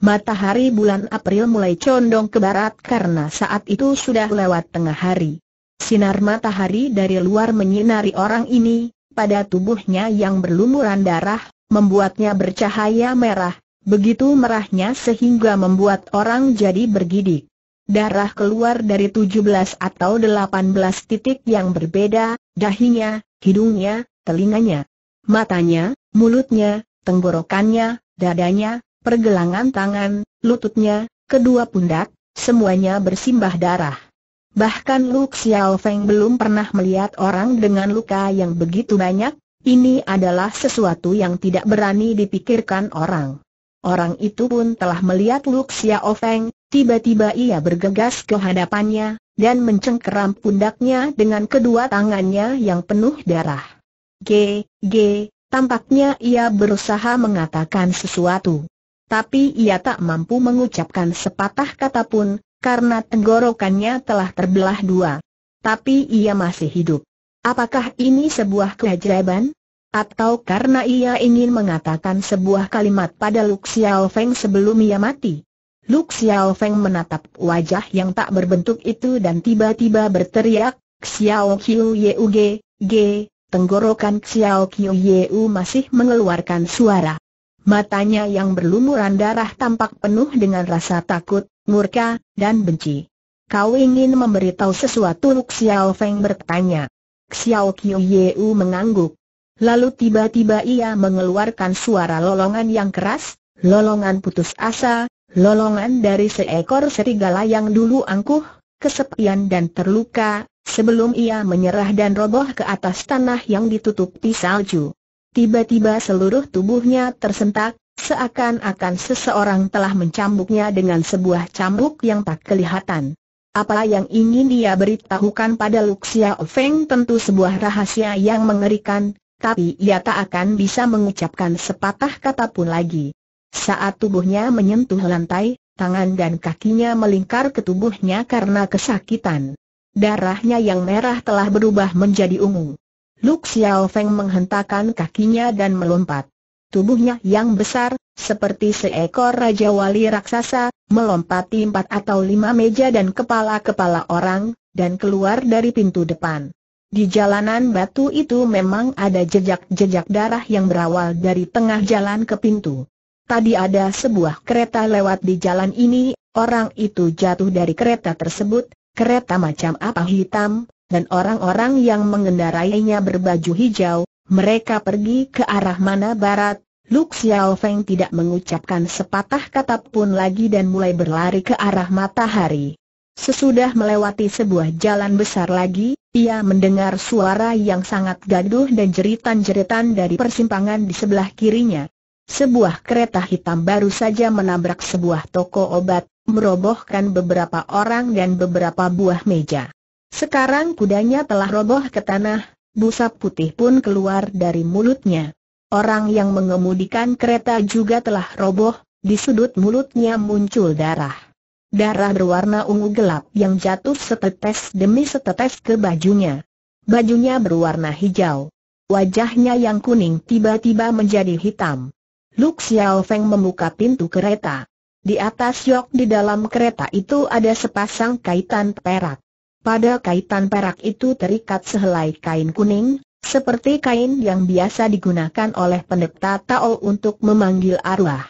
Matahari bulan April mulai condong ke barat karena saat itu sudah lewat tengah hari. Sinar matahari dari luar menyinari orang ini, pada tubuhnya yang berlumuran darah, membuatnya bercahaya merah, begitu merahnya sehingga membuat orang jadi bergidik. Darah keluar dari 17 atau 18 titik yang berbeda, dahinya, hidungnya, telinganya, matanya, mulutnya, tenggorokannya, dadanya, pergelangan tangan, lututnya, kedua pundak, semuanya bersimbah darah. Bahkan Lu Xiao Feng belum pernah melihat orang dengan luka yang begitu banyak, ini adalah sesuatu yang tidak berani dipikirkan orang. Orang itu pun telah melihat Lu Xiao Feng, tiba-tiba ia bergegas ke hadapannya, dan mencengkeram pundaknya dengan kedua tangannya yang penuh darah. G, G, tampaknya ia berusaha mengatakan sesuatu. Tapi ia tak mampu mengucapkan sepatah kata pun, karena tenggorokannya telah terbelah dua. Tapi ia masih hidup. Apakah ini sebuah keajaiban? Atau karena ia ingin mengatakan sebuah kalimat pada Luk Xiao Feng sebelum ia mati? Luk Xiao Feng menatap wajah yang tak berbentuk itu dan tiba-tiba berteriak, Xiao Qiu Yeuge, G, Tenggorokan Xiao Qiu masih mengeluarkan suara. Matanya yang berlumuran darah tampak penuh dengan rasa takut, murka, dan benci. Kau ingin memberitahu sesuatu Luk Xiao Feng bertanya. Xiao Qiu mengangguk. Lalu tiba-tiba ia mengeluarkan suara lolongan yang keras, lolongan putus asa, lolongan dari seekor serigala yang dulu angkuh, kesepian dan terluka, sebelum ia menyerah dan roboh ke atas tanah yang ditutupi salju. Tiba-tiba seluruh tubuhnya tersentak, seakan-akan seseorang telah mencambuknya dengan sebuah cambuk yang tak kelihatan. Apa yang ingin dia beritahukan pada Luxia Ofeng tentu sebuah rahasia yang mengerikan, tapi ia tak akan bisa mengucapkan sepatah kata pun lagi. Saat tubuhnya menyentuh lantai, tangan dan kakinya melingkar ke tubuhnya karena kesakitan. Darahnya yang merah telah berubah menjadi ungu. Lu Xiao Feng menghentakkan kakinya dan melompat. Tubuhnya yang besar, seperti seekor raja wali raksasa, melompati empat atau lima meja dan kepala-kepala orang, dan keluar dari pintu depan. Di jalanan batu itu memang ada jejak-jejak darah yang berawal dari tengah jalan ke pintu. Tadi ada sebuah kereta lewat di jalan ini, orang itu jatuh dari kereta tersebut, kereta macam apa hitam, dan orang-orang yang mengendarainya berbaju hijau, mereka pergi ke arah mana barat, Luk Xiao tidak mengucapkan sepatah kata pun lagi dan mulai berlari ke arah matahari. Sesudah melewati sebuah jalan besar lagi, ia mendengar suara yang sangat gaduh dan jeritan-jeritan dari persimpangan di sebelah kirinya sebuah kereta hitam baru saja menabrak sebuah toko obat, merobohkan beberapa orang dan beberapa buah meja. Sekarang kudanya telah roboh ke tanah, busa putih pun keluar dari mulutnya. Orang yang mengemudikan kereta juga telah roboh, di sudut mulutnya muncul darah. Darah berwarna ungu gelap yang jatuh setetes demi setetes ke bajunya. Bajunya berwarna hijau. Wajahnya yang kuning tiba-tiba menjadi hitam. Luk Xiao Feng membuka pintu kereta. Di atas yok di dalam kereta itu ada sepasang kaitan perak. Pada kaitan perak itu terikat sehelai kain kuning, seperti kain yang biasa digunakan oleh pendeta Tao untuk memanggil arwah.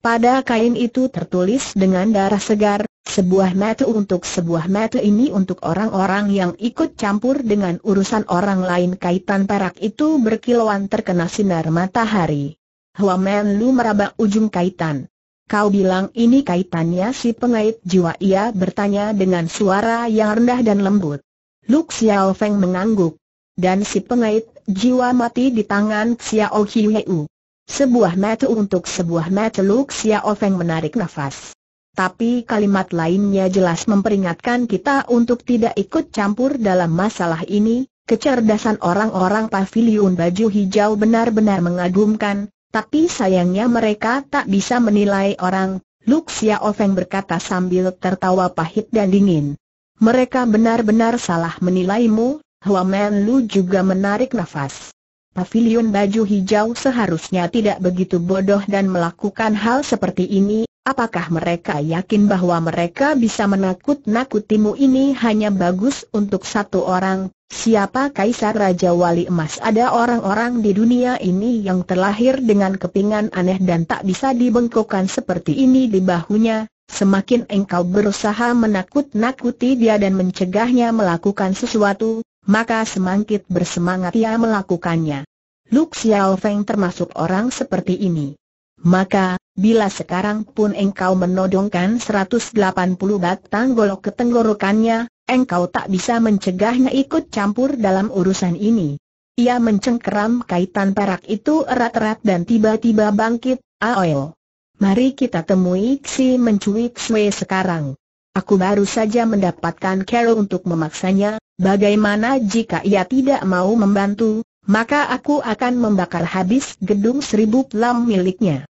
Pada kain itu tertulis dengan darah segar, sebuah metu untuk sebuah metu ini untuk orang-orang yang ikut campur dengan urusan orang lain kaitan perak itu berkilauan terkena sinar matahari. Hua Men Lu meraba ujung kaitan. Kau bilang ini kaitannya si pengait jiwa ia bertanya dengan suara yang rendah dan lembut. Luk Xiao Feng mengangguk. Dan si pengait jiwa mati di tangan Xiao Qiu. Sebuah mata untuk sebuah mata Luk Xiao Feng menarik nafas. Tapi kalimat lainnya jelas memperingatkan kita untuk tidak ikut campur dalam masalah ini, kecerdasan orang-orang pavilion baju hijau benar-benar mengagumkan, tapi sayangnya mereka tak bisa menilai orang, Luk Ofeng berkata sambil tertawa pahit dan dingin. Mereka benar-benar salah menilaimu, Men Lu juga menarik nafas. Pavilion baju hijau seharusnya tidak begitu bodoh dan melakukan hal seperti ini, apakah mereka yakin bahwa mereka bisa menakut-nakutimu ini hanya bagus untuk satu orang, Siapa Kaisar Raja Wali Emas? Ada orang-orang di dunia ini yang terlahir dengan kepingan aneh dan tak bisa dibengkokkan seperti ini di bahunya. Semakin engkau berusaha menakut-nakuti dia dan mencegahnya melakukan sesuatu, maka semangkit bersemangat ia melakukannya. Luk Xiao Feng termasuk orang seperti ini. Maka, bila sekarang pun engkau menodongkan 180 batang golok ke tenggorokannya, engkau tak bisa mencegahnya ikut campur dalam urusan ini. Ia mencengkeram kaitan perak itu erat-erat dan tiba-tiba bangkit, Aoyo. Mari kita temui Xi mencuit Xue sekarang. Aku baru saja mendapatkan Carol untuk memaksanya, bagaimana jika ia tidak mau membantu, maka aku akan membakar habis gedung seribu plam miliknya.